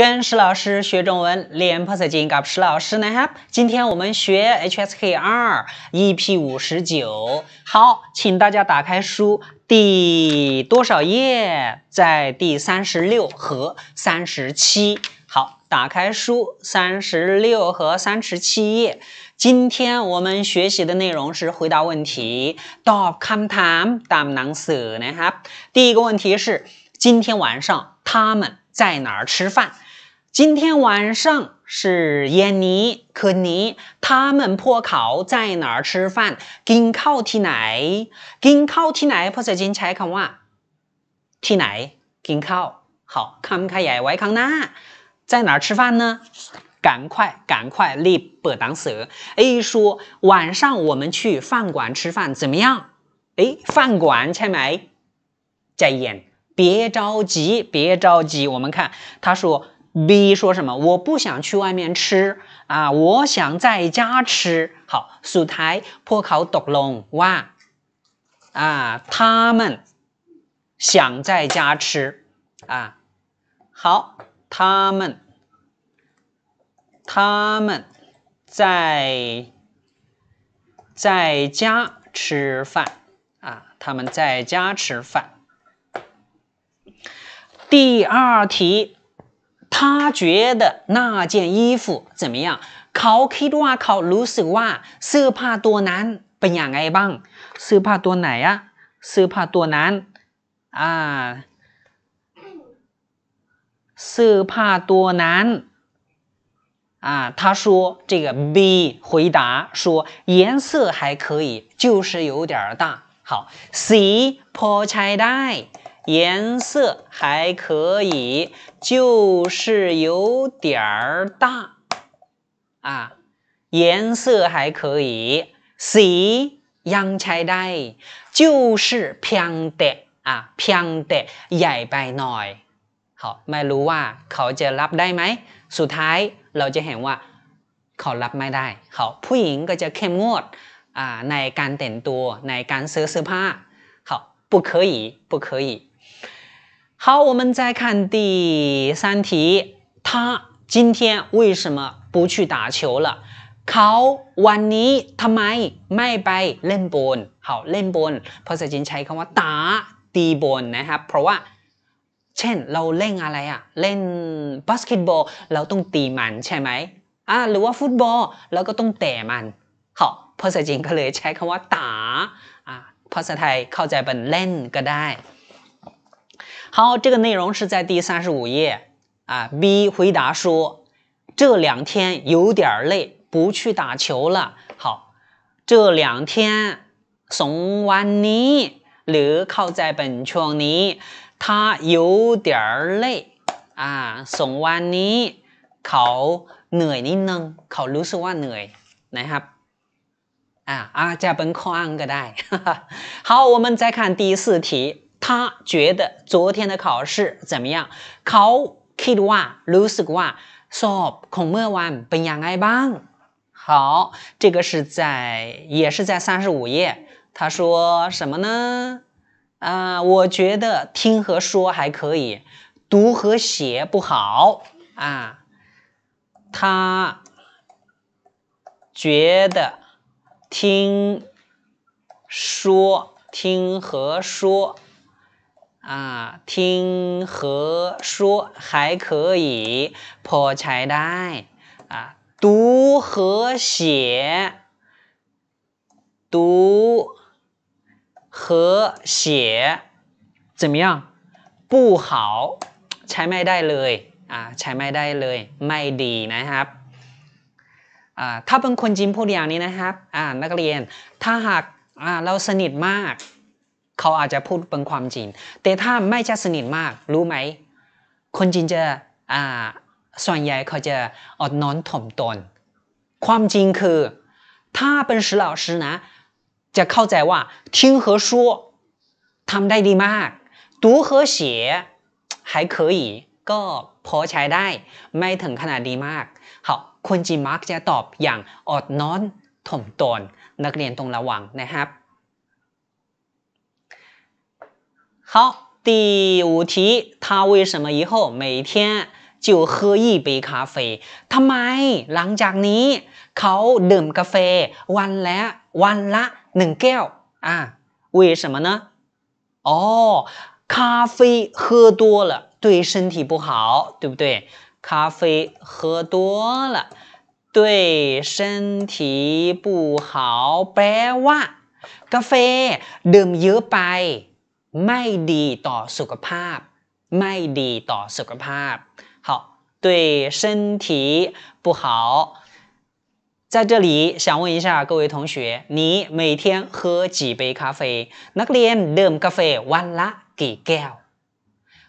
跟石老师学中文，连破色经。噶石老师呢哈？今天我们学 H S K 二 E P 五十九。好，请大家打开书，第多少页？在第三十六和三十七。好，打开书，三十六和三十七页。今天我们学习的内容是回答问题。Do come time? They' m where? 呢哈？第一个问题是，今天晚上他们在哪儿吃饭？今天晚上是燕妮、可妮他们破考，在哪儿吃饭？跟靠提奶，跟靠提奶破手金吃一碗。替奶跟靠好，看看也外康呐？在哪儿吃饭呢？赶快赶快立不当手。A 说晚上我们去饭馆吃饭，怎么样？哎，饭馆才没？佳演，别着急，别着急，我们看他说。B 说什么？我不想去外面吃啊，我想在家吃。好，素台破口夺龙哇啊，他们想在家吃啊。好，他们他们在在家吃饭啊，他们在家吃饭。第二题。他觉得那件衣服怎么样？考 K 多啊，考六十万。色帕多难，不要挨棒。色帕多奶呀，色帕多难啊，色帕多难啊。他说这个 B 回答说，颜色还可以，就是有点大。好，C，po c i d 颜色还可以，就是有点儿大啊。颜色还可以，C 样拆得，就是偏的啊，偏的，眼白脑。好，ไม่รู้ว่าเขาจะรับได้ไหม？สุดท้ายเราจะเห็นว่าเขารับไม่ได้。เขาผู้หญิงก็จะเข้มงวด啊，在การแต่งตัว，在การซื้อเสื้อผ้า。好，不可以，不可以。好，我们再看第三题，他今天为什么不去打球了？เขาวันนี้ทำไมไม่ไปเล่นบอลเขาเล่นบอลภาษาจีนใช้คำว่าตาตีบอลนะครับเพราะว่าเช่นเราเล่นอะไรอะเล่นบาสเกตบอลเราต้องตีมันใช่ไหมอ่าหรือว่าฟุตบอลเราก็ต้องเตะมันเขาภาษาจีนก็เลยใช้คำว่าตาอ่าภาษาไทยเข้าใจเป็นเล่นก็ได้好，这个内容是在第三十五页啊。B 回答说：“这两天有点累，不去打球了。”好，这两天，上完你，靠在本框里，他有点累啊。上完你，เขาเหนื่อยนิดหนึ่ง，เขารู้สึกว่าเหนื่อยนะครับ啊啊，在本框个带。好，我们再看第四题。他觉得昨天的考试怎么样？考 kid one, lose one, shop, comer one, be young, I bang。好，这个是在也是在三十五页。他说什么呢？啊，我觉得听和说还可以，读和写不好啊。他觉得听说听和说。อ่าทิ้งเหอชั่ว还可以พอใช้ได้อ่าดูเหอเสียดูเหอเสีย怎么样不好ใช้ไม่ได้เลยอ่าใช้ไม่ได้เลย ไม่ดีนะครับอ่ถ้าเป็นคนจีนพูดอย่างนี้นะครับอ่นักเรียน ถ้าหากอ่เราสนิทมากเขาอาจจะพูดเป็นความจริง แต่ถ้าไม่จะสนิทมากรู้ไหมคนจีนจะอ่าส่วนใหญ่เขาจะอดนอนถ่มตน ความจริงคือ ถ้าเป็นล史老师นะจะเข้าใจว่า听和说ทำได้ดีมาก读和写还可以ก็พอใช้ได้ ไม่ถึงขนาดดีมาก好คนจีนมักจะตอบอย่างอดนอนถ่มตนนักเรียนต้องระวังนะครับ好，第五题，他为什么以后每天就喝一杯咖啡？他买朗加尼，เขาดื่มกาแฟวันละวันละหนึ่งแก้ว啊？为什么呢？哦，咖啡喝多了对身体不好，对不对？咖啡喝多了对身体不好，แป咖啡ดื่มเยอะไป。ไม่ดีต่อสุขภาพ ไม่ดีต่อสุขภาพ好对身体不好在这里想问一下各位同学，你每天喝几杯咖啡？นักเรียนดื่มกาแฟวันละกี่แก้ว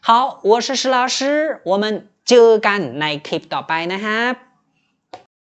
好，我是石老师，我们เจอกันในคลิปต่อไปนะครับ